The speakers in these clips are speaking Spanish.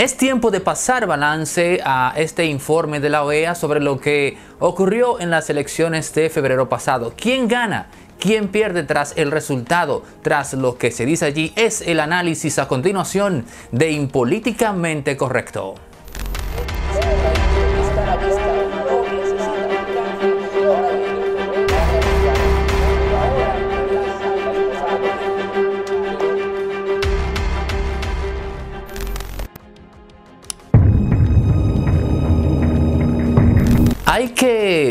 Es tiempo de pasar balance a este informe de la OEA sobre lo que ocurrió en las elecciones de febrero pasado. ¿Quién gana? ¿Quién pierde tras el resultado? Tras lo que se dice allí es el análisis a continuación de Impolíticamente Correcto.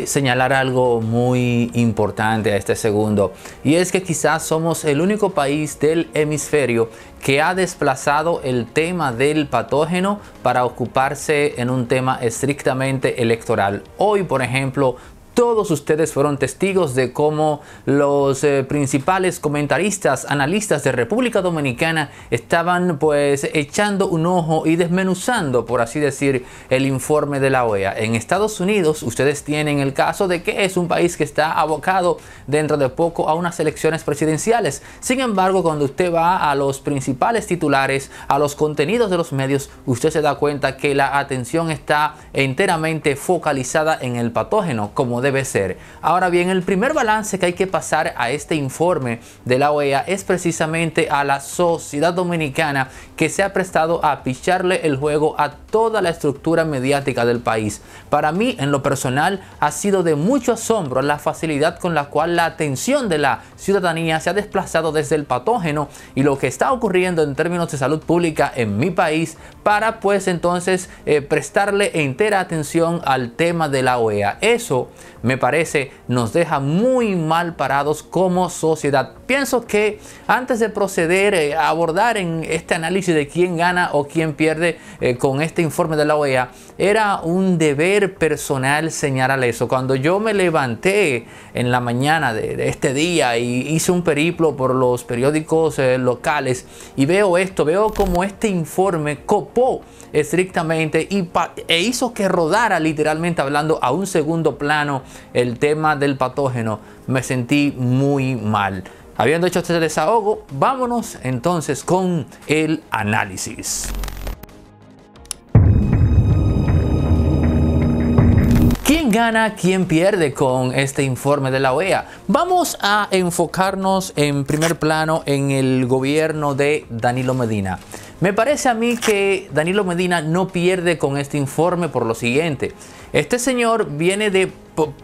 señalar algo muy importante a este segundo y es que quizás somos el único país del hemisferio que ha desplazado el tema del patógeno para ocuparse en un tema estrictamente electoral. Hoy, por ejemplo, todos ustedes fueron testigos de cómo los eh, principales comentaristas, analistas de República Dominicana estaban pues echando un ojo y desmenuzando, por así decir, el informe de la OEA. En Estados Unidos ustedes tienen el caso de que es un país que está abocado dentro de poco a unas elecciones presidenciales. Sin embargo, cuando usted va a los principales titulares, a los contenidos de los medios, usted se da cuenta que la atención está enteramente focalizada en el patógeno, como de debe ser. Ahora bien, el primer balance que hay que pasar a este informe de la OEA es precisamente a la sociedad dominicana que se ha prestado a picharle el juego a toda la estructura mediática del país. Para mí, en lo personal, ha sido de mucho asombro la facilidad con la cual la atención de la ciudadanía se ha desplazado desde el patógeno y lo que está ocurriendo en términos de salud pública en mi país para pues entonces eh, prestarle entera atención al tema de la OEA. Eso me parece, nos deja muy mal parados como sociedad. Pienso que antes de proceder a eh, abordar en este análisis de quién gana o quién pierde eh, con este informe de la OEA, era un deber personal señalar eso. Cuando yo me levanté en la mañana de, este día y hice un periplo por los periódicos eh, locales y veo esto, veo como este informe copó estrictamente y e hizo que rodara literalmente hablando a un segundo plano el tema del patógeno, me sentí muy mal. Habiendo hecho este desahogo, vámonos entonces con el análisis. ¿Quién gana, quién pierde con este informe de la OEA? Vamos a enfocarnos en primer plano en el gobierno de Danilo Medina. Me parece a mí que Danilo Medina no pierde con este informe por lo siguiente. Este señor viene de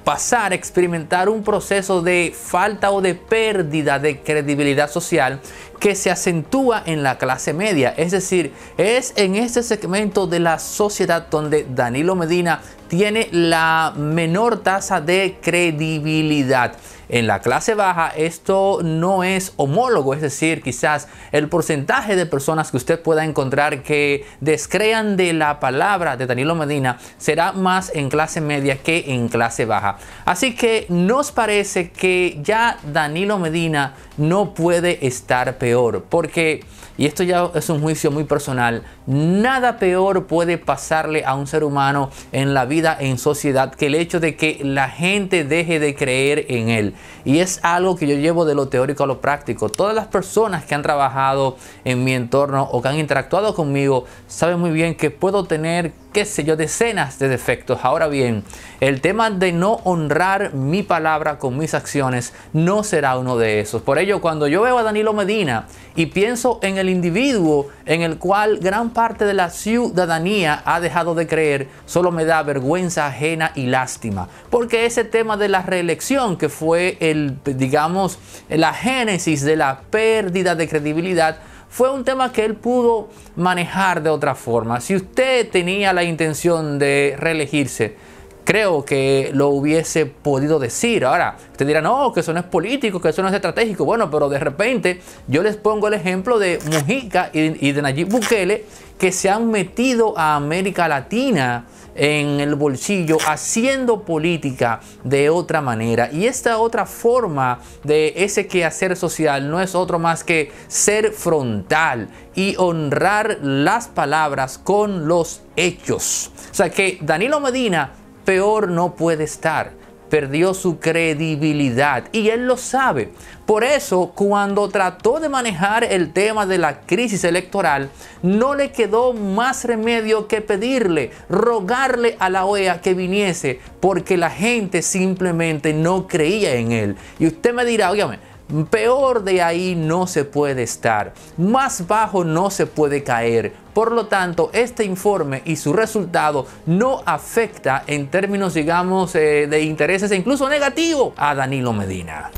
pasar, a experimentar un proceso de falta o de pérdida de credibilidad social que se acentúa en la clase media. Es decir, es en este segmento de la sociedad donde Danilo Medina tiene la menor tasa de credibilidad. En la clase baja esto no es homólogo, es decir, quizás el porcentaje de personas que usted pueda encontrar que descrean de la palabra de Danilo Medina será más en clase media que en clase baja. Así que nos parece que ya Danilo Medina no puede estar peor, porque, y esto ya es un juicio muy personal, nada peor puede pasarle a un ser humano en la vida en sociedad que el hecho de que la gente deje de creer en él y es algo que yo llevo de lo teórico a lo práctico. Todas las personas que han trabajado en mi entorno o que han interactuado conmigo saben muy bien que puedo tener qué sé yo, decenas de defectos. Ahora bien, el tema de no honrar mi palabra con mis acciones no será uno de esos. Por ello, cuando yo veo a Danilo Medina y pienso en el individuo en el cual gran parte de la ciudadanía ha dejado de creer, solo me da vergüenza ajena y lástima. Porque ese tema de la reelección, que fue el, digamos, la génesis de la pérdida de credibilidad, fue un tema que él pudo manejar de otra forma. Si usted tenía la intención de reelegirse, creo que lo hubiese podido decir. Ahora, usted dirá, no, que eso no es político, que eso no es estratégico. Bueno, pero de repente yo les pongo el ejemplo de Mujica y de Nayib Bukele que se han metido a América Latina en el bolsillo haciendo política de otra manera. Y esta otra forma de ese quehacer social no es otro más que ser frontal y honrar las palabras con los hechos. O sea que Danilo Medina peor no puede estar perdió su credibilidad y él lo sabe. Por eso, cuando trató de manejar el tema de la crisis electoral, no le quedó más remedio que pedirle, rogarle a la OEA que viniese, porque la gente simplemente no creía en él. Y usted me dirá, obviamente. Peor de ahí no se puede estar, más bajo no se puede caer. Por lo tanto, este informe y su resultado no afecta en términos, digamos, eh, de intereses e incluso negativo a Danilo Medina.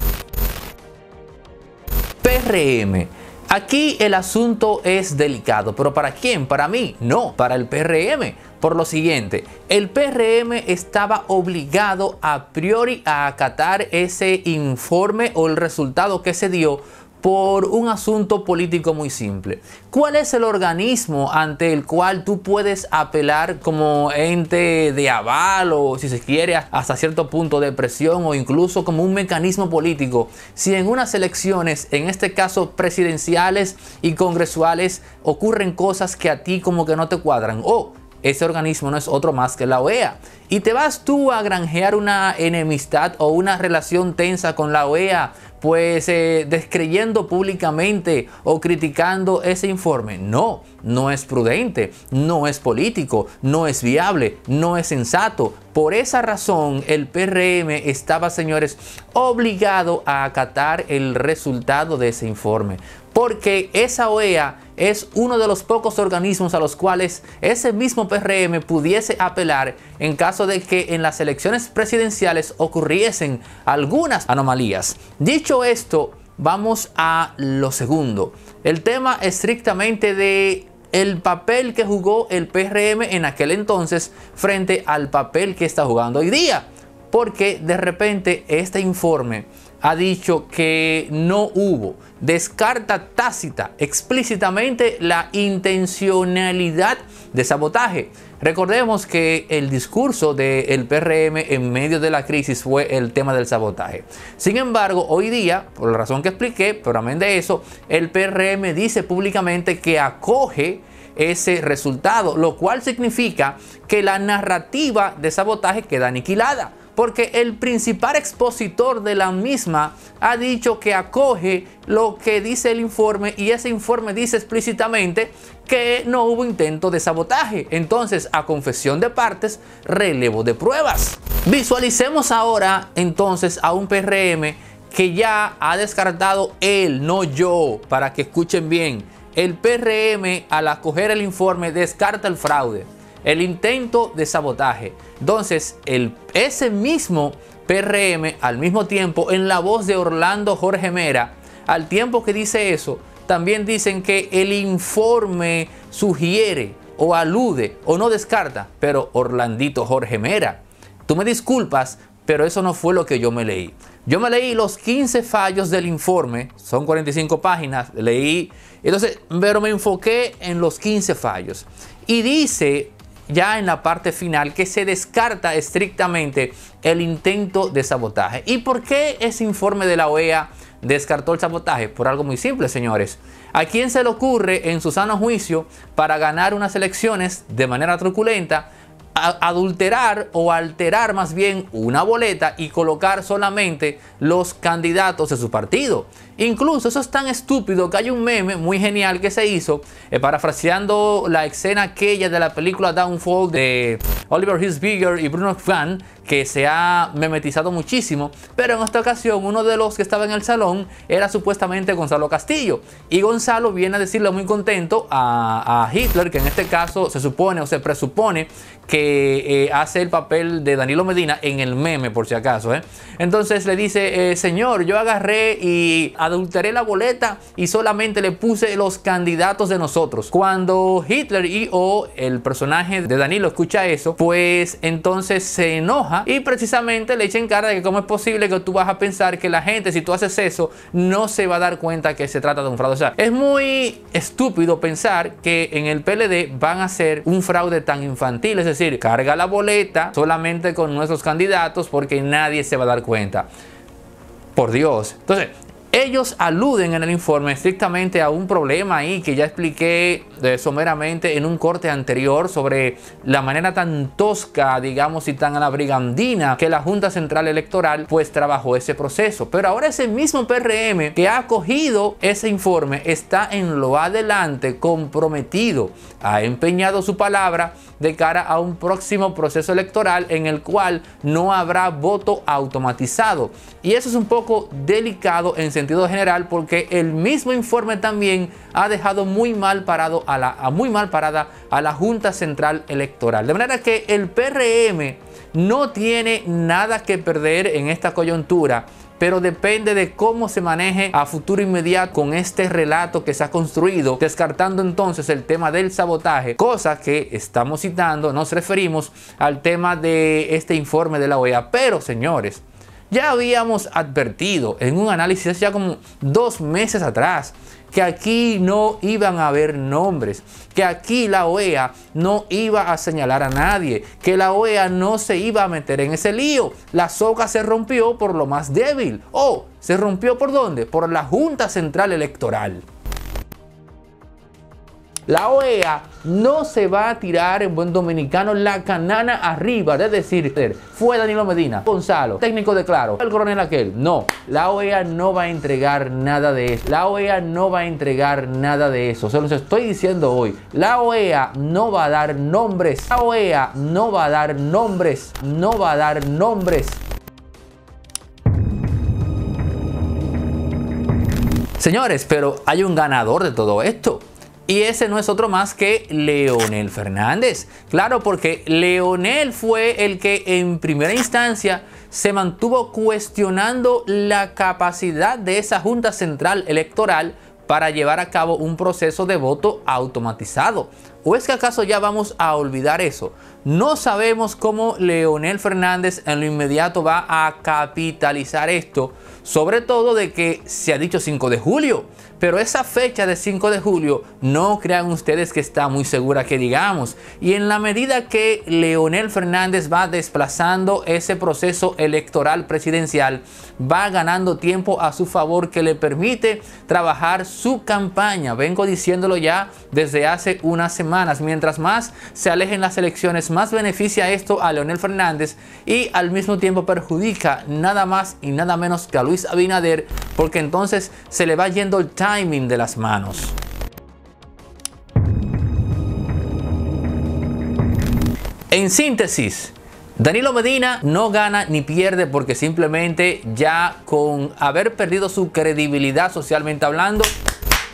PRM. Aquí el asunto es delicado, pero ¿para quién? Para mí, no, para el PRM por lo siguiente, el PRM estaba obligado a priori a acatar ese informe o el resultado que se dio por un asunto político muy simple. ¿Cuál es el organismo ante el cual tú puedes apelar como ente de aval o si se quiere hasta cierto punto de presión o incluso como un mecanismo político? Si en unas elecciones, en este caso presidenciales y congresuales, ocurren cosas que a ti como que no te cuadran o ese organismo no es otro más que la OEA. Y te vas tú a granjear una enemistad o una relación tensa con la OEA, pues eh, descreyendo públicamente o criticando ese informe. No, no es prudente, no es político, no es viable, no es sensato, por esa razón, el PRM estaba, señores, obligado a acatar el resultado de ese informe, porque esa OEA es uno de los pocos organismos a los cuales ese mismo PRM pudiese apelar en caso de que en las elecciones presidenciales ocurriesen algunas anomalías. Dicho esto, vamos a lo segundo, el tema estrictamente de el papel que jugó el PRM en aquel entonces frente al papel que está jugando hoy día. Porque de repente este informe ha dicho que no hubo, descarta tácita explícitamente la intencionalidad de sabotaje Recordemos que el discurso del PRM en medio de la crisis fue el tema del sabotaje. Sin embargo, hoy día, por la razón que expliqué, pero amén de eso, el PRM dice públicamente que acoge ese resultado, lo cual significa que la narrativa de sabotaje queda aniquilada porque el principal expositor de la misma ha dicho que acoge lo que dice el informe y ese informe dice explícitamente que no hubo intento de sabotaje. Entonces, a confesión de partes, relevo de pruebas. Visualicemos ahora entonces a un PRM que ya ha descartado él, no yo, para que escuchen bien. El PRM al acoger el informe descarta el fraude el intento de sabotaje. Entonces, el, ese mismo PRM, al mismo tiempo, en la voz de Orlando Jorge Mera, al tiempo que dice eso, también dicen que el informe sugiere o alude o no descarta, pero Orlandito Jorge Mera, tú me disculpas, pero eso no fue lo que yo me leí. Yo me leí los 15 fallos del informe, son 45 páginas, leí, entonces, pero me enfoqué en los 15 fallos. Y dice ya en la parte final que se descarta estrictamente el intento de sabotaje. ¿Y por qué ese informe de la OEA descartó el sabotaje? Por algo muy simple, señores. ¿A quién se le ocurre en su sano juicio para ganar unas elecciones de manera truculenta? adulterar o alterar más bien una boleta y colocar solamente los candidatos de su partido. Incluso eso es tan estúpido que hay un meme muy genial que se hizo eh, parafraseando la escena aquella de la película Downfall de Oliver Hisbigger y Bruno fan que se ha memetizado muchísimo, pero en esta ocasión uno de los que estaba en el salón era supuestamente Gonzalo Castillo y Gonzalo viene a decirle muy contento a, Hitler que en este caso se supone o se presupone que eh, hace el papel de Danilo Medina en el meme por si acaso, ¿eh? entonces le dice señor yo agarré y adulteré la boleta y solamente le puse los candidatos de nosotros. Cuando Hitler y o el personaje de Danilo escucha eso, pues entonces se enoja y precisamente le echa en cara de que cómo es posible que tú vas a pensar que la gente, si tú haces eso, no se va a dar cuenta que se trata de un fraude. O sea, es muy estúpido pensar que en el PLD van a hacer un fraude tan infantil, es decir, carga la boleta solamente con nuestros candidatos porque nadie se va a dar cuenta. Por Dios. Entonces, ellos aluden en el informe estrictamente a un problema ahí que ya expliqué eh, someramente en un corte anterior sobre la manera tan tosca, digamos, y tan a brigandina que la Junta Central Electoral pues trabajó ese proceso. Pero ahora ese mismo PRM que ha acogido ese informe está en lo adelante comprometido, ha empeñado su palabra de cara a un próximo proceso electoral en el cual no habrá voto automatizado. Y eso es un poco delicado en sentido general porque el mismo informe también ha dejado muy mal, parado a la, muy mal parada a la Junta Central Electoral. De manera que el PRM no tiene nada que perder en esta coyuntura pero depende de cómo se maneje a futuro inmediato con este relato que se ha construido, descartando entonces el tema del sabotaje, cosa que estamos citando, nos referimos al tema de este informe de la OEA. Pero señores, ya habíamos advertido en un análisis ya como dos meses atrás que aquí no iban a haber nombres, que aquí la OEA no iba a señalar a nadie, que la OEA no se iba a meter en ese lío. La soca se rompió por lo más débil. ¿O oh, se rompió por dónde? Por la Junta Central Electoral. La OEA no se va a tirar en buen dominicano la canana arriba, es decir, fue Danilo Medina, Gonzalo, técnico de Claro, el coronel aquel. No, la OEA no va a entregar nada de eso. La OEA no va a entregar nada de eso. Se los estoy diciendo hoy. La OEA no va a dar nombres. La OEA no va a dar nombres. No va a dar nombres. Señores, pero hay un ganador de todo esto. Y ese no es otro más que Leonel Fernández. Claro, porque Leonel fue el que en primera instancia se mantuvo cuestionando la capacidad de esa Junta Central Electoral para llevar a cabo un proceso de voto automatizado. ¿O es que acaso ya vamos a olvidar eso? No sabemos cómo Leonel Fernández en lo inmediato va a capitalizar esto, sobre todo de que se ha dicho 5 de julio, pero esa fecha de 5 de julio no crean ustedes que está muy segura que digamos. Y en la medida que Leonel Fernández va desplazando ese proceso electoral presidencial, va ganando tiempo a su favor que le permite trabajar su campaña. Vengo diciéndolo ya desde hace una semana Mientras más se alejen las elecciones, más beneficia esto a Leonel Fernández y al mismo tiempo perjudica nada más y nada menos que a Luis Abinader, porque entonces se le va yendo el timing de las manos. En síntesis, Danilo Medina no gana ni pierde porque simplemente ya con haber perdido su credibilidad socialmente hablando,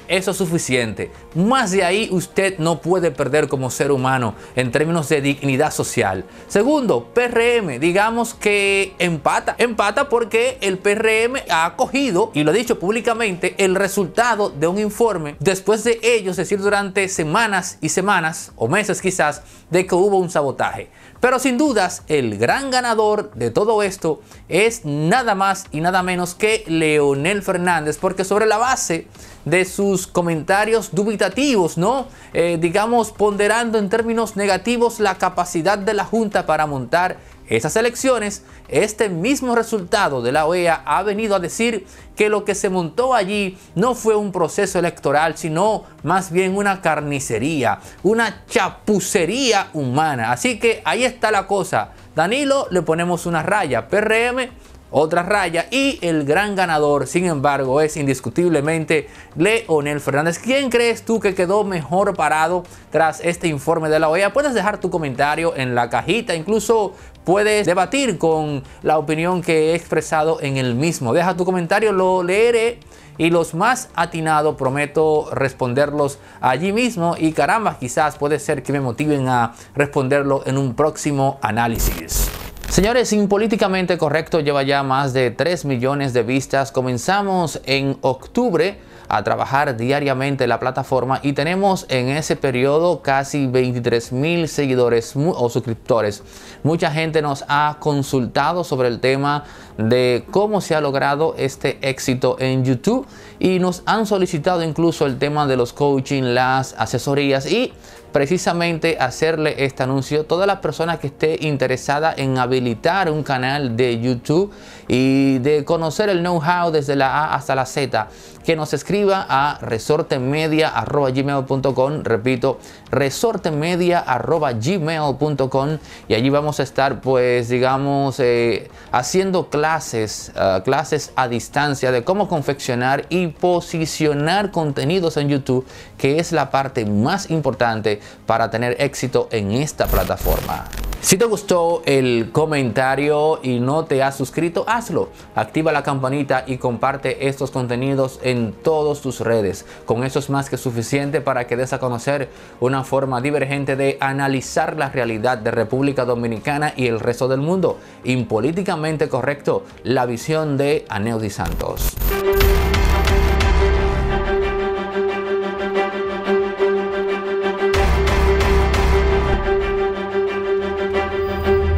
eso es suficiente. Más de ahí usted no puede perder como ser humano en términos de dignidad social. Segundo, PRM, digamos que empata. Empata porque el PRM ha acogido, y lo ha dicho públicamente, el resultado de un informe después de ellos, decir, durante semanas y semanas o meses quizás, de que hubo un sabotaje. Pero sin dudas, el gran ganador de todo esto es nada más y nada menos que Leonel Fernández, porque sobre la base de sus comentarios dubitativos, ¿no? Eh, digamos, ponderando en términos negativos la capacidad de la Junta para montar esas elecciones, este mismo resultado de la OEA ha venido a decir que lo que se montó allí no fue un proceso electoral, sino más bien una carnicería, una chapucería humana. Así que ahí está la cosa. Danilo le ponemos una raya, PRM otra raya. Y el gran ganador, sin embargo, es indiscutiblemente Leonel Fernández. ¿Quién crees tú que quedó mejor parado tras este informe de la OEA? Puedes dejar tu comentario en la cajita, incluso puedes debatir con la opinión que he expresado en el mismo. Deja tu comentario, lo leeré y los más atinados prometo responderlos allí mismo y caramba, quizás puede ser que me motiven a responderlo en un próximo análisis. Señores, sin políticamente Correcto lleva ya más de 3 millones de vistas. Comenzamos en octubre a trabajar diariamente la plataforma y tenemos en ese periodo casi 23 mil seguidores o suscriptores. Mucha gente nos ha consultado sobre el tema de cómo se ha logrado este éxito en YouTube y nos han solicitado incluso el tema de los coaching, las asesorías y precisamente hacerle este anuncio. Todas las personas que esté interesada en habilitar un canal de YouTube y de conocer el know-how desde la A hasta la Z, que nos escriba a resortemedia.gmail.com, repito, resortemedia.gmail.com y allí vamos a estar pues digamos eh, haciendo clases, ah, clases a distancia de cómo confeccionar y posicionar contenidos en YouTube, que es la parte más importante para tener éxito en esta plataforma. Si te gustó el comentario y no te has suscrito, hazlo. Activa la campanita y comparte estos contenidos en todas tus redes. Con eso es más que suficiente para que des a conocer una forma divergente de analizar la realidad de República Dominicana y el resto del mundo. Impolíticamente correcto, la visión de Di Santos.